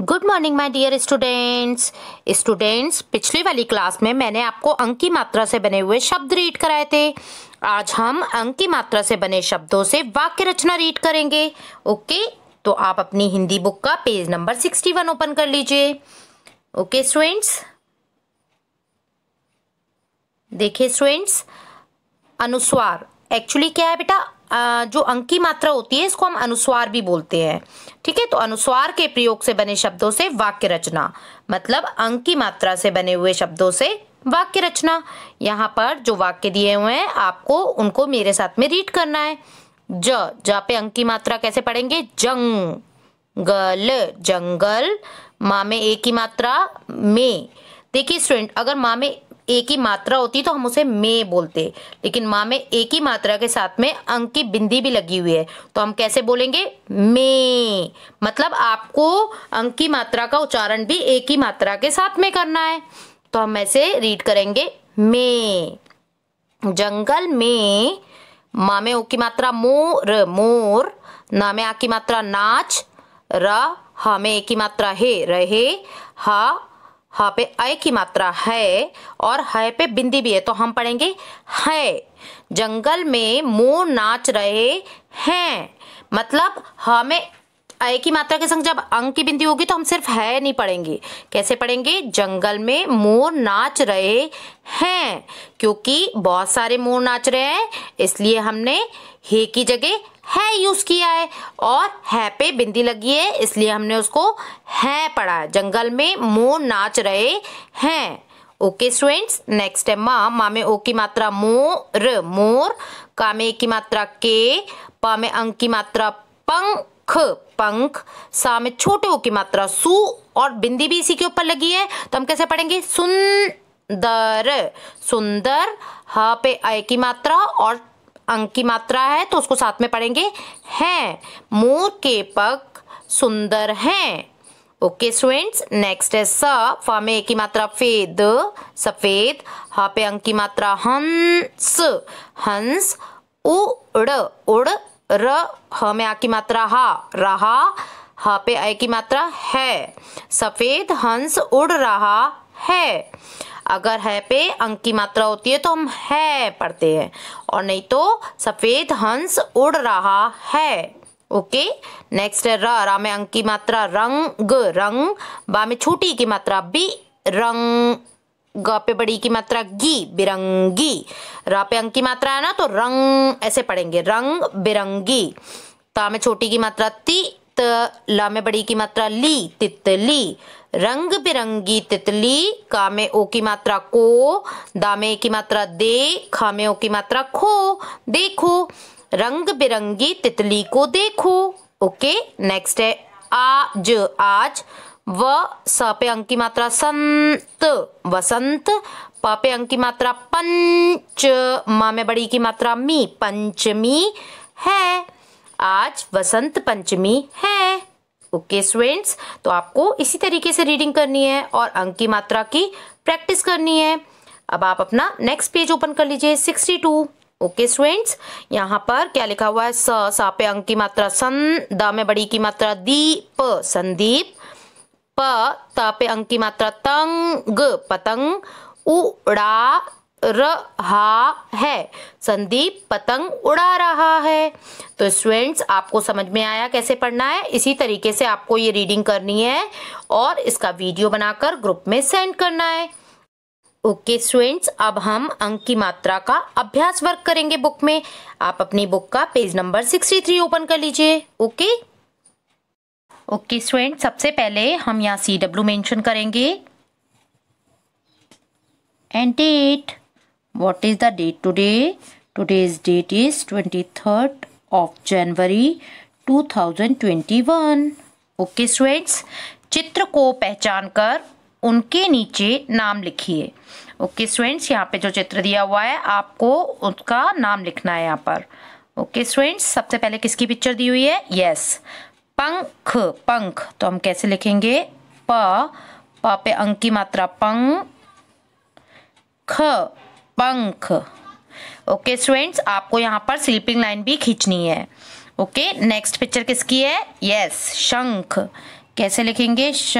good morning my dear students students पिछली वाली class में मैंने आपको अंक की मात्रा से बने हुए शब्द रीड कराए थे आज हम अंक की मात्रा से बने शब्दों से वाक्य रचना रीड करेंगे ओके तो आप अपनी हिंदी बुक का page number sixty one open कर लीजिए ओके स्टूडेंट्स देखिए स्टूडेंट्स अनुस्वार एक्चुअली क्या है बेटा जो अंकी मात्रा होती है इसको हम अनुस्वार भी बोलते हैं ठीक है तो अनुस्वार के प्रयोग से बने शब्दों से वाक्य रचना मतलब अंकी मात्रा से बने हुए शब्दों से वाक्य रचना यहाँ पर जो वाक्य दिए हुए हैं आपको उनको मेरे साथ में रीड करना है ज जहा पे अंकी मात्रा कैसे पढ़ेंगे जंग गल जंगल माँ में ही मात्रा में देखिए स्टूडेंट अगर माँ में एक ही मात्रा होती तो हम उसे मे बोलते लेकिन माँ में एक ही मात्रा के साथ में अंक की बिंदी भी लगी हुई है तो हम कैसे बोलेंगे मे मतलब आपको अंक की मात्रा का उच्चारण भी एक ही मात्रा के साथ में करना है तो हम ऐसे रीड करेंगे मे जंगल में माँ में ओ की मात्रा मोर मोर ना में आ की मात्रा नाच र हा में एक मात्रा हे रहे हा हाँ पे अय की मात्रा है और है पे बिंदी भी है तो हम पढ़ेंगे है जंगल में मोर नाच रहे हैं मतलब हमें अय की मात्रा के संग जब अंग की बिंदी होगी तो हम सिर्फ है नहीं पढ़ेंगे कैसे पढ़ेंगे जंगल में मोर नाच रहे हैं क्योंकि बहुत सारे मोर नाच रहे हैं इसलिए हमने हे की जगह है यूज़ किया है और है पे बिंदी लगी है इसलिए हमने उसको है पढ़ा है जंगल में मोर नाच रहे हैं ओके स्टूडेंट्स नेक्स्ट है माँ माँ में ओ की मात्रा मोर मोर का में की मात्रा के पा में अंक की मात्रा पंख पंख सा में छोटे ओ की मात्रा सु और बिंदी भी इसी के ऊपर लगी है तो हम कैसे पढ़ेंगे सुन दर सुंदर ह पे अय की मात्रा और अंक की मात्रा है तो उसको साथ में पढ़ेंगे हैं मोर के पग सुंदर हैं ओके स्टूडेंट्स नेक्स्ट है स फा में की मात्रा फेद सफेद हा पे अंक की मात्रा हंस हंस उड़ उड़ र ह में आ की मात्रा हा रहा ह पे अ की मात्रा है सफेद हंस उड़ रहा है अगर है पे अंक की मात्रा होती है तो हम है पढ़ते हैं और नहीं तो सफ़ेद हंस उड़ रहा है ओके नेक्स्ट है र रा में अंक की मात्रा रंग रंग बा में छोटी की मात्रा बी रंग ग पे बड़ी की मात्रा गी बिरंगी रा पे अंक की मात्रा है ना तो रंग ऐसे पढ़ेंगे रंग बिरंगी ता में छोटी की मात्रा ती त ला में बड़ी की मात्रा ली तितली रंग बिरंगी तितली का में ओ की मात्रा को दामे की मात्रा दे खा में ओ की मात्रा खो देखो रंग बिरंगी तितली को देखो ओके नेक्स्ट है आज आज व स पे अंक की मात्रा संत वसंत प पे अंक की मात्रा पंच मामे में बड़ी की मात्रा मी पंचमी है आज वसंत पंचमी है ओके स्टूडेंट्स तो आपको इसी तरीके से रीडिंग करनी है और अंक की मात्रा की प्रैक्टिस करनी है अब आप अपना नेक्स्ट पेज ओपन कर लीजिए सिक्सटी टू ओके स्टूडेंट्स यहाँ पर क्या लिखा हुआ है स सा पे अंक की मात्रा सन द में बड़ी की मात्रा दीप संदीप प त पे अंक की मात्रा तंग पतंग उड़ा रहा है संदीप पतंग उड़ा रहा है तो स्टूडेंट्स आपको समझ में आया कैसे पढ़ना है इसी तरीके से आपको ये रीडिंग करनी है और इसका वीडियो बनाकर ग्रुप में सेंड करना है ओके okay, स्टूडेंट्स अब हम अंक की मात्रा का अभ्यास वर्क करेंगे बुक में आप अपनी बुक का पेज नंबर 63 ओपन कर लीजिए ओके ओके स्टूडेंट सबसे पहले हम यहाँ सी डब्ल्यू मेंशन करेंगे and date what is the date today today's date is 23rd of january 2021 okay students चित्र को पहचान कर उनके नीचे नाम लिखिए ओके स्टूडेंट्स यहाँ पे जो चित्र दिया हुआ है आपको उसका नाम लिखना है यहाँ पर ओके स्टूडेंट्स सबसे पहले किसकी पिक्चर दी हुई है यस पंख पंख तो हम कैसे लिखेंगे प प पे अंक की मात्रा पंख पंख ओके स्टूडेंट्स आपको यहाँ पर स्लीपिंग लाइन भी खींचनी है ओके नेक्स्ट पिक्चर किसकी है यस शंख कैसे लिखेंगे श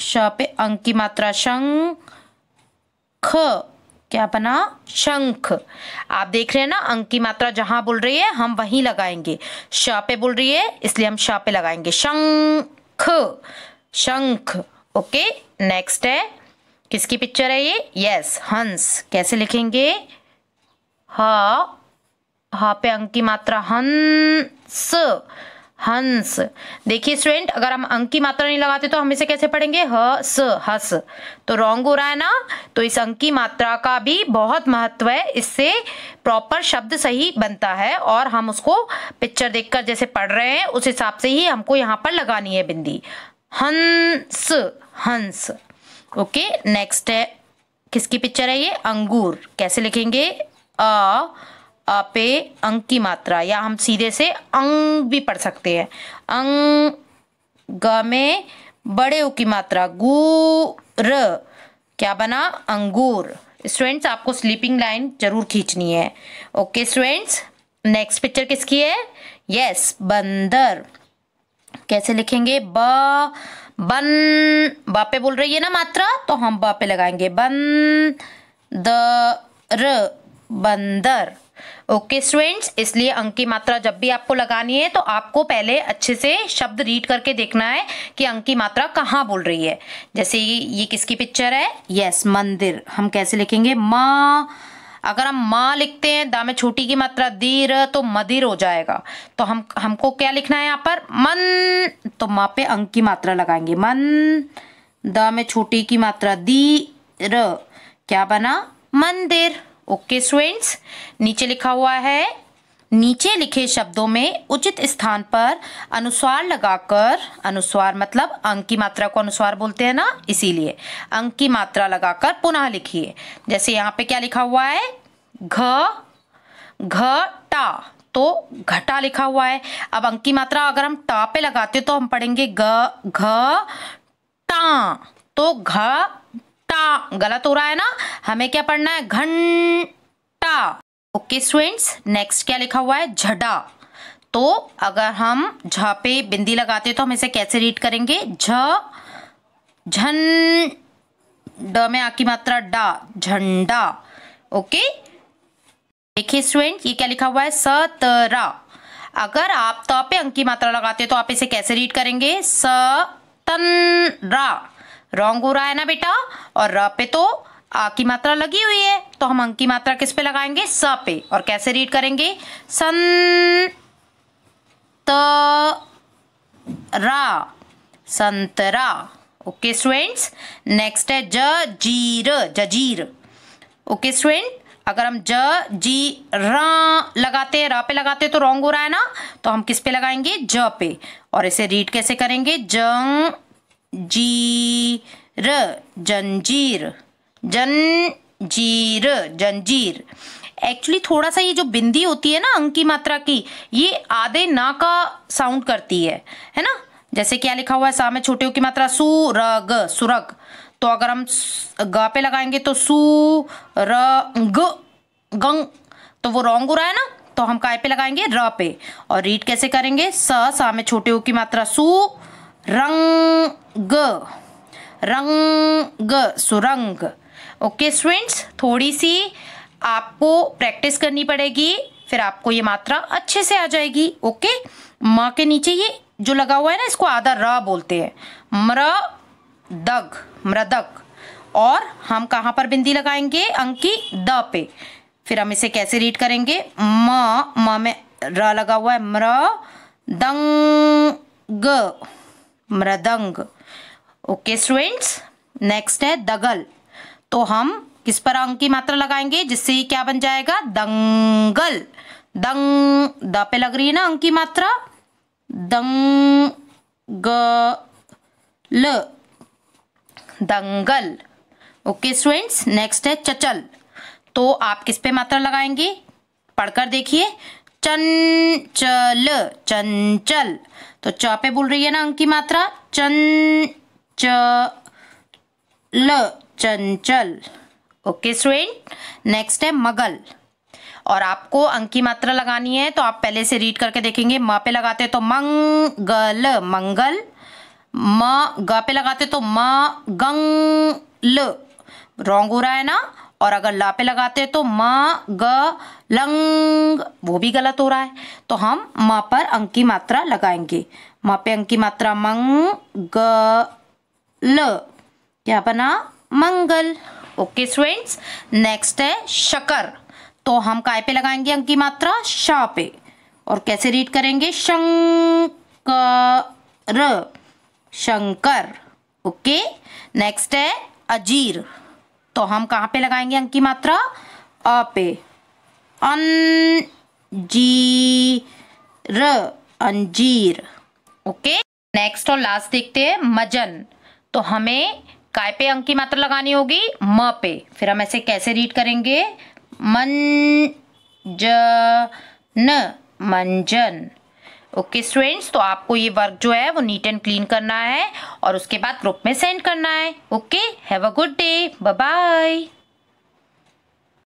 श पे अंक की मात्रा शंख क्या बना शंख आप देख रहे हैं ना अंक की मात्रा जहां बोल रही है हम वहीं लगाएंगे श पे बोल रही है इसलिए हम श पे लगाएंगे शंख शंख ओके नेक्स्ट है किसकी पिक्चर है ये यस हंस कैसे लिखेंगे ह ह पे अंक की मात्रा हंस हंस देखिए स्टूडेंट अगर हम अंक की मात्रा नहीं लगाते तो हम इसे कैसे पढ़ेंगे ह स हस तो रॉन्ग हो रहा है ना तो इस अंक की मात्रा का भी बहुत महत्व है इससे प्रॉपर शब्द सही बनता है और हम उसको पिक्चर देखकर जैसे पढ़ रहे हैं उस हिसाब से ही हमको यहाँ पर लगानी है बिंदी हंस हंस ओके नेक्स्ट है किसकी पिक्चर है ये अंगूर कैसे लिखेंगे अ आपे अंक की मात्रा या हम सीधे से अंग भी पढ़ सकते हैं अंग ग में बड़े ऊ की मात्रा गू र क्या बना अंगूर स्टूडेंट्स आपको स्लीपिंग लाइन जरूर खींचनी है ओके स्टूडेंट्स नेक्स्ट पिक्चर किसकी है यस yes, बंदर कैसे लिखेंगे ब बन बापे बोल रही है ना मात्रा तो हम बापे लगाएंगे बन द र बंदर ओके स्टूडेंट्स इसलिए अंक की मात्रा जब भी आपको लगानी है तो आपको पहले अच्छे से शब्द रीड करके देखना है कि अंक की मात्रा कहाँ बोल रही है जैसे ये किसकी पिक्चर है यस मंदिर हम कैसे लिखेंगे माँ अगर हम माँ लिखते हैं दा में छोटी की मात्रा दीर तो मदिर हो जाएगा तो हम हमको क्या लिखना है यहाँ पर मन तो माँ पे अंक की मात्रा लगाएंगे मन द में छोटी की मात्रा दी र क्या बना मंदिर ओके स्टूडेंट्स नीचे लिखा हुआ है नीचे लिखे शब्दों में उचित स्थान पर अनुस्वार लगाकर अनुस्वार मतलब अंक की मात्रा को अनुस्वार बोलते हैं ना इसीलिए अंक की मात्रा लगाकर पुनः लिखिए जैसे यहाँ पे क्या लिखा हुआ है घ घटा तो घटा लिखा हुआ है अब अंक की मात्रा अगर हम टा पे लगाते तो हम पढ़ेंगे ग घ टा तो घ टा गलत हो रहा है ना हमें क्या पढ़ना है घंटा ओके स्टूडेंट्स नेक्स्ट क्या लिखा हुआ है झडा तो अगर हम झ पे बिंदी लगाते तो हम इसे कैसे रीड करेंगे झ झन ड में आकी मात्रा डा झंडा ओके देखिए स्टूडेंट ये क्या लिखा हुआ है सतरा अगर आप त पे अंक की मात्रा लगाते तो आप इसे कैसे रीड करेंगे स तन रा रॉन्ग हो रहा है ना बेटा और र पे तो आ की मात्रा लगी हुई है तो हम अंक की मात्रा किस पे लगाएंगे स पे और कैसे रीड करेंगे सन रा संतरा ओके स्टूडेंट्स नेक्स्ट है ज जीर जजीर ओके स्टूडेंट अगर हम ज जी रा लगाते हैं रा पे लगाते हैं तो रॉन्ग हो रहा है ना तो हम किस पे लगाएंगे ज पे और इसे रीड कैसे करेंगे जंग जी र जंजीर जंजीर जंजीर एक्चुअली थोड़ा सा ये जो बिंदी होती है ना अंक की मात्रा की ये आधे ना का साउंड करती है है ना जैसे क्या लिखा हुआ है सा में छोटे की मात्रा रग सुरग तो अगर हम गा पे लगाएंगे तो सु र ग गंग तो वो रोंग हो रहा है ना तो हम काय पे लगाएंगे र पे और रीड कैसे करेंगे स सा में छोटे की मात्रा सु रंग रंग सुरंग ओके स्टूडेंट्स थोड़ी सी आपको प्रैक्टिस करनी पड़ेगी फिर आपको ये मात्रा अच्छे से आ जाएगी ओके म के नीचे ये जो लगा हुआ है ना इसको आधा र बोलते हैं मृदग मृदक और हम कहाँ पर बिंदी लगाएंगे अंकी द पे फिर हम इसे कैसे रीड करेंगे म म में र लगा हुआ है मृ दंग मृदंग ओके स्टूडेंट्स नेक्स्ट है दगल तो हम किस पर अंग की मात्रा लगाएंगे जिससे क्या बन जाएगा दंगल दंग द पे लग रही है ना अंग की मात्रा दंग गल दंगल ओके स्टूडेंट्स नेक्स्ट है चचल तो आप किस पे मात्रा लगाएंगे पढ़कर देखिए चंचल चंचल तो च पे बोल रही है ना अंक की मात्रा चंचल चंचल ओके स्टूडेंट नेक्स्ट है मगल और आपको अंक की मात्रा लगानी है तो आप पहले से रीड करके देखेंगे म पे लगाते तो मंगल मंगल म ग पे लगाते तो म गंग ल हो रहा है ना और अगर ला पे लगाते तो म ग लंग वो भी गलत हो रहा है तो हम माँ पर अंक की मात्रा लगाएंगे म पे अंक की मात्रा मंग ग ल क्या बना मंगल ओके स्टूडेंट्स नेक्स्ट है शकर तो हम काय पे लगाएंगे अंक की मात्रा शा पे और कैसे रीड करेंगे शंकर शंकर ओके नेक्स्ट है अजीर तो हम कहाँ पे लगाएंगे अंक की मात्रा अ पे अन जी र अंजीर ओके नेक्स्ट और लास्ट देखते हैं मजन तो हमें काय पे अंक की मात्रा लगानी होगी म पे फिर हम ऐसे कैसे रीड करेंगे मन ज न मंजन ओके स्टूडेंट्स तो आपको ये वर्क जो है वो नीट एंड क्लीन करना है और उसके बाद ग्रुप में सेंड करना है okay have a good day bye